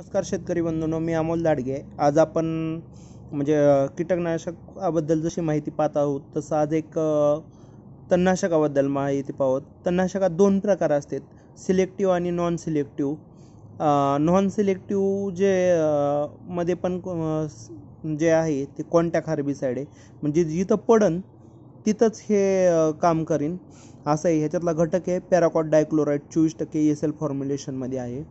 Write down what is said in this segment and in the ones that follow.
नमस्कार शेतकरी बंधूंनो मी अमोल दाडगे आज आपण म्हणजे कीटकनाशकाबद्दल जशी माहिती पाहत आहोत तसं आज एक तणनाशकाबद्दल माहिती पाहत तणनाशकात दोन प्रकार असतात सिलेक्टिव्ह आणि नॉन सिलेक्टिव्ह नॉन सिलेक्टिव्ह जे मध्ये पण जे आहे ते खारबी साईड आहे म्हणजे जिथं पडन तिथंच हे काम करीन असं आहे ह्याच्यातला घटक आहे पॅराकॉट डायक्लोराईड चोवीस टक्के एस एल फॉर्म्युलेशनमध्ये आहे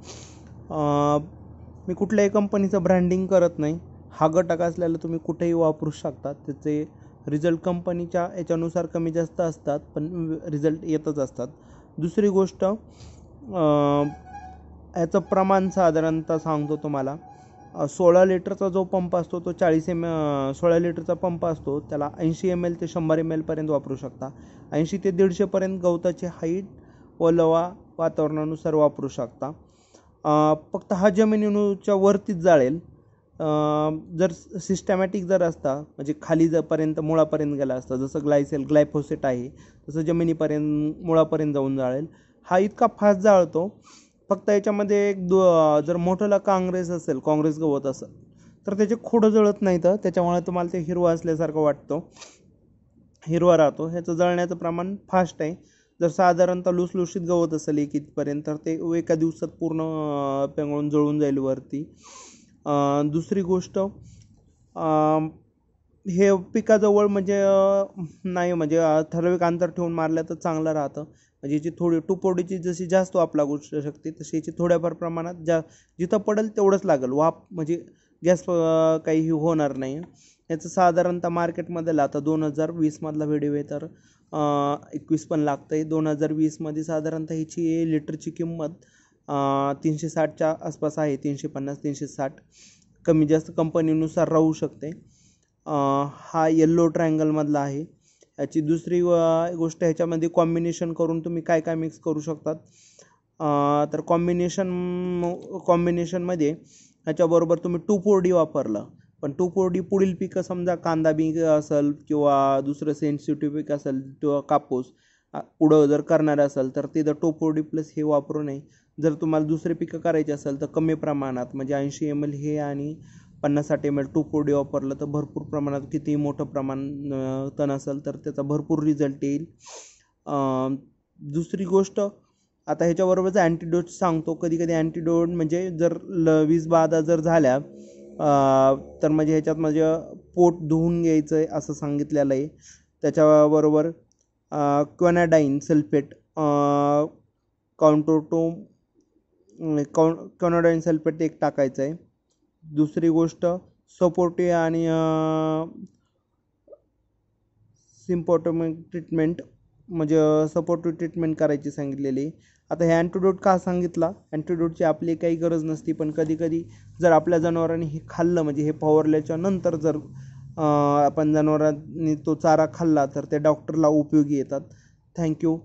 मी कुठल्याही कंपनीचं ब्रँडिंग करत नाही हा घटक असल्याला तुम्ही कुठेही वापरू शकता त्याचे रिझल्ट कंपनीच्या याच्यानुसार कमी जास्त असतात पण रिझल्ट येतच असतात दुसरी गोष्ट याचं प्रमाण साधारणतः सांगतो तुम्हाला सोळा लिटरचा जो पंप असतो तो चाळीस एम सोळा लिटरचा पंप असतो त्याला ऐंशी एम एल ते शंभर एम एलपर्यंत वापरू शकता ऐंशी ते दीडशेपर्यंत गवताची हाईट लवा वातावरणानुसार वापरू शकता फक्त हा जमिनीच्या वरतीच जाळेल जर सिस्टमॅटिक जर असता म्हणजे खाली जपर्यंत मुळापर्यंत गेला असता जसं ग्लायसेल ग्लायफोसेट आहे तसं जमिनीपर्यंत मुळापर्यंत जाऊन जाळेल हा इतका फास्ट जाळतो फक्त याच्यामध्ये एक दु जर मोठंला काँग्रेस असेल काँग्रेस गवत असेल तर त्याचे खोडं जळत नाही तर त्याच्यामुळे तुम्हाला ते हिरवा असल्यासारखं वाटतो हिरवा राहतो ह्याचं जळण्याचं प्रमाण फास्ट आहे जर साधारणतः लुसलुशीत गवत असेल एक इथपर्यंत तर ते एका दिवसात पूर्ण पेंगळून जळून जाईल वरती दुसरी गोष्ट हे पिकाजवळ म्हणजे नाही म्हणजे ठराविक अंतर ठेवून मारलं तर चांगलं राहतं म्हणजे याची थोडी टुपोडीची जशी जास्त वाप गोष्ट शकते तशी याची थोड्याफार प्रमाणात जा जिथं पडेल तेवढंच लागेल वाप म्हणजे गॅस काही होणार नाही याचं साधारणतः ला आता दोन हजार वीसमधला व्हिडिओ आहे तर एकवीस पण लागतं आहे दोन हजार वीसमध्ये साधारणतः ह्याची लिटरची किंमत तीनशे साठच्या आसपास आहे तीनशे पन्नास तीनशे साठ कमी जास्त कंपनीनुसार राहू शकते हा येल्लो ट्रँगलमधला आहे याची दुसरी गोष्ट ह्याच्यामध्ये कॉम्बिनेशन करून तुम्ही काय काय मिक्स करू शकतात तर कॉम्बिनेशन कॉम्बिनेशनमध्ये ह्याच्याबरोबर तुम्ही टू फोर डी वापरलं पण तो कोरडी पुढील पिकं समजा कांदा बी असेल किंवा दुसरं सेन्सिटिव्ह पीक असेल किंवा कापूस पुढं जर करणार असेल तर तिथं टोपोडी प्लस हे वापरू नये जर तुम्हाला दुसरे पिकं करायचे असेल तर कमी प्रमाणात म्हणजे ऐंशी एम एल हे आणि पन्नास साठ एम एल टोपोडी वापरलं तर भरपूर प्रमाणात कितीही मोठं प्रमाण तण असेल तर त्याचा भरपूर रिझल्ट येईल दुसरी गोष्ट आता ह्याच्याबरोबरच अँटीडोट सांगतो कधी कधी अँटीडोट म्हणजे जर ल वीज बाधा जर झाल्या तर म्हणजे ह्याच्यात माझं म्हणजे पोट धुवून घ्यायचं आहे असं सांगितलेलं आहे त्याच्याबरोबर क्वॅनाडाईन सल्फेट काउंटोटो काउं क्वनाडाईन सल्फेट एक टाकायचं आहे दुसरी गोष्ट सपोर्टिया आणि सिम्पोटोमिक ट्रीटमेंट म्हणजे सपोर्टिव्ह ट्रीटमेंट करायची सांगितलेली आता हे अँटीडोट का सांगितला अँटीडोटची आपली काही गरज नसती पण कधीकधी जर आपल्या जनावरांनी हे खाल्लं म्हणजे हे फवरल्याच्या नंतर जर आपण जनावरांनी तो चारा खाल्ला तर ते डॉक्टरला उपयोगी येतात थँक्यू